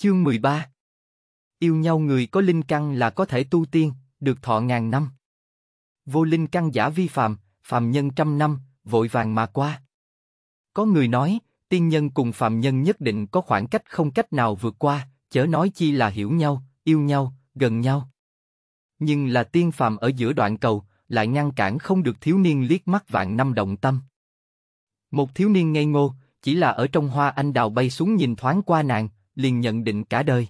Chương 13 Yêu nhau người có linh căn là có thể tu tiên, được thọ ngàn năm. Vô linh căn giả vi phạm, phàm nhân trăm năm, vội vàng mà qua. Có người nói, tiên nhân cùng phàm nhân nhất định có khoảng cách không cách nào vượt qua, chớ nói chi là hiểu nhau, yêu nhau, gần nhau. Nhưng là tiên phàm ở giữa đoạn cầu, lại ngăn cản không được thiếu niên liếc mắt vạn năm động tâm. Một thiếu niên ngây ngô, chỉ là ở trong hoa anh đào bay xuống nhìn thoáng qua nàng, liền nhận định cả đời.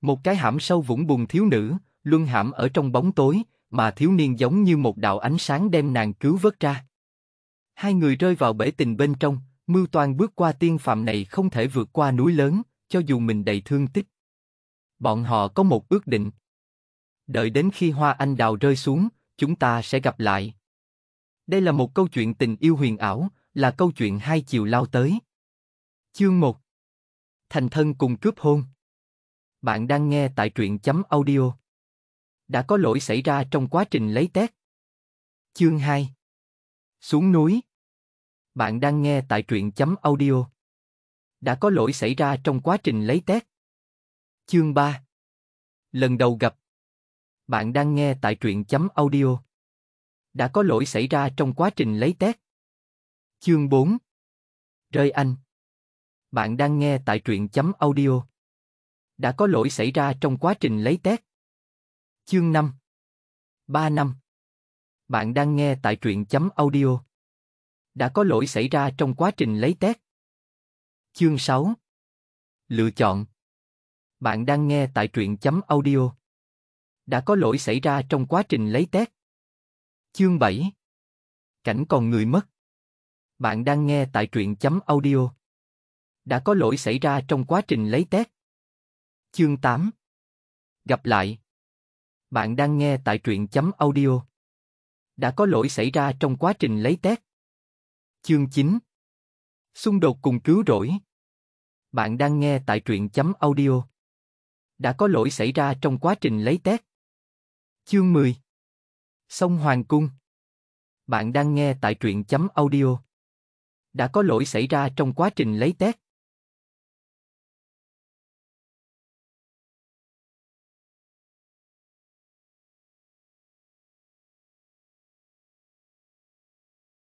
Một cái hãm sâu vũng bùn thiếu nữ, luân hãm ở trong bóng tối, mà thiếu niên giống như một đạo ánh sáng đem nàng cứu vớt ra. Hai người rơi vào bể tình bên trong, mưu toàn bước qua tiên phạm này không thể vượt qua núi lớn, cho dù mình đầy thương tích. Bọn họ có một ước định. Đợi đến khi hoa anh đào rơi xuống, chúng ta sẽ gặp lại. Đây là một câu chuyện tình yêu huyền ảo, là câu chuyện hai chiều lao tới. Chương 1 thành thân cùng cướp hôn. Bạn đang nghe tại truyện chấm audio. Đã có lỗi xảy ra trong quá trình lấy tét. Chương 2 Xuống núi Bạn đang nghe tại truyện chấm audio. Đã có lỗi xảy ra trong quá trình lấy tét. Chương 3 Lần đầu gặp Bạn đang nghe tại truyện chấm audio. Đã có lỗi xảy ra trong quá trình lấy tét. Chương 4 Rơi anh bạn đang nghe tại truyện chấm audio. Đã có lỗi xảy ra trong quá trình lấy test. Chương 5 3 năm Bạn đang nghe tại truyện chấm audio. Đã có lỗi xảy ra trong quá trình lấy test. Chương 6 Lựa chọn Bạn đang nghe tại truyện chấm audio. Đã có lỗi xảy ra trong quá trình lấy test. Chương 7 Cảnh còn người mất bạn đang nghe tại truyện chấm audio đã có lỗi xảy ra trong quá trình lấy test. Chương 8 Gặp lại Bạn đang nghe tại truyện chấm audio. Đã có lỗi xảy ra trong quá trình lấy test. Chương 9 Xung đột cùng cứu rỗi Bạn đang nghe tại truyện chấm audio. Đã có lỗi xảy ra trong quá trình lấy test. Chương 10 Sông Hoàng Cung Bạn đang nghe tại truyện chấm audio. Đã có lỗi xảy ra trong quá trình lấy test.